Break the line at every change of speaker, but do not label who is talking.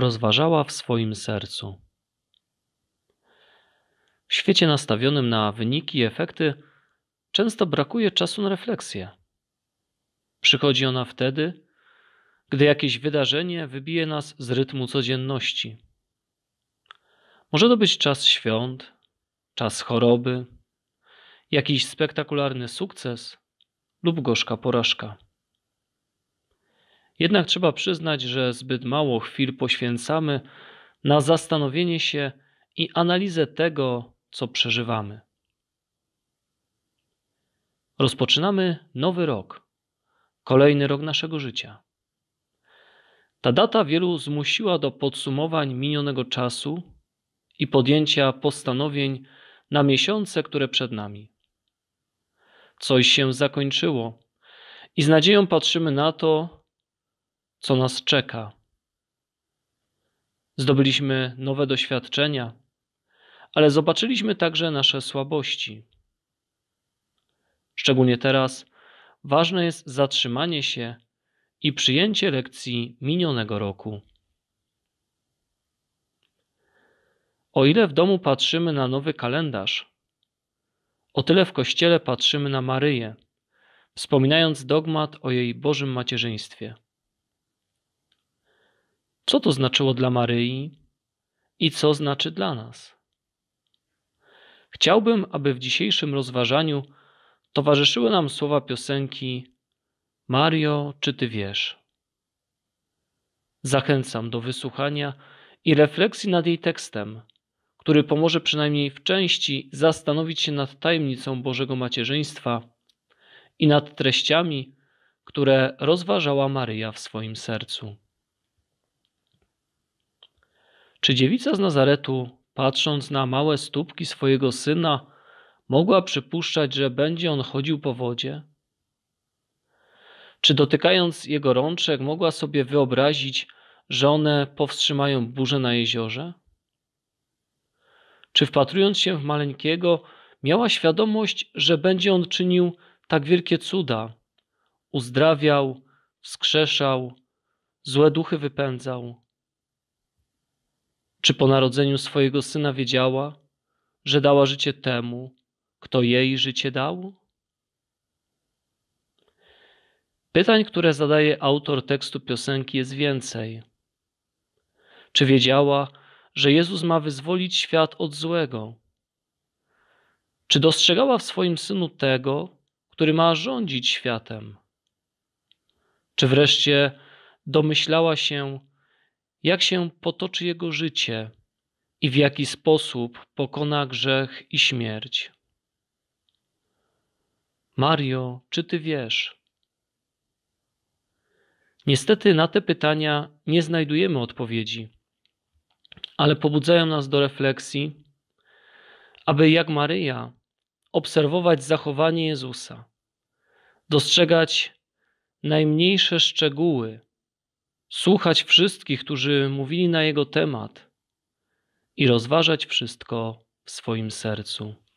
rozważała w swoim sercu. W świecie nastawionym na wyniki i efekty często brakuje czasu na refleksję. Przychodzi ona wtedy, gdy jakieś wydarzenie wybije nas z rytmu codzienności. Może to być czas świąt, czas choroby, jakiś spektakularny sukces lub gorzka porażka. Jednak trzeba przyznać, że zbyt mało chwil poświęcamy na zastanowienie się i analizę tego, co przeżywamy. Rozpoczynamy nowy rok, kolejny rok naszego życia. Ta data wielu zmusiła do podsumowań minionego czasu i podjęcia postanowień na miesiące, które przed nami. Coś się zakończyło i z nadzieją patrzymy na to, co nas czeka. Zdobyliśmy nowe doświadczenia, ale zobaczyliśmy także nasze słabości. Szczególnie teraz ważne jest zatrzymanie się i przyjęcie lekcji minionego roku. O ile w domu patrzymy na nowy kalendarz, o tyle w kościele patrzymy na Maryję, wspominając dogmat o jej Bożym macierzyństwie. Co to znaczyło dla Maryi i co znaczy dla nas? Chciałbym, aby w dzisiejszym rozważaniu towarzyszyły nam słowa piosenki Mario, czy ty wiesz? Zachęcam do wysłuchania i refleksji nad jej tekstem, który pomoże przynajmniej w części zastanowić się nad tajemnicą Bożego Macierzyństwa i nad treściami, które rozważała Maryja w swoim sercu. Czy dziewica z Nazaretu, patrząc na małe stópki swojego syna, mogła przypuszczać, że będzie on chodził po wodzie? Czy dotykając jego rączek, mogła sobie wyobrazić, że one powstrzymają burzę na jeziorze? Czy wpatrując się w maleńkiego, miała świadomość, że będzie on czynił tak wielkie cuda? Uzdrawiał, wskrzeszał, złe duchy wypędzał czy po narodzeniu swojego syna wiedziała, że dała życie temu, kto jej życie dał? Pytań, które zadaje autor tekstu piosenki, jest więcej. Czy wiedziała, że Jezus ma wyzwolić świat od złego? Czy dostrzegała w swoim synu tego, który ma rządzić światem? Czy wreszcie domyślała się, jak się potoczy jego życie i w jaki sposób pokona grzech i śmierć. Mario, czy ty wiesz? Niestety na te pytania nie znajdujemy odpowiedzi, ale pobudzają nas do refleksji, aby jak Maryja obserwować zachowanie Jezusa, dostrzegać najmniejsze szczegóły słuchać wszystkich, którzy mówili na jego temat i rozważać wszystko w swoim sercu.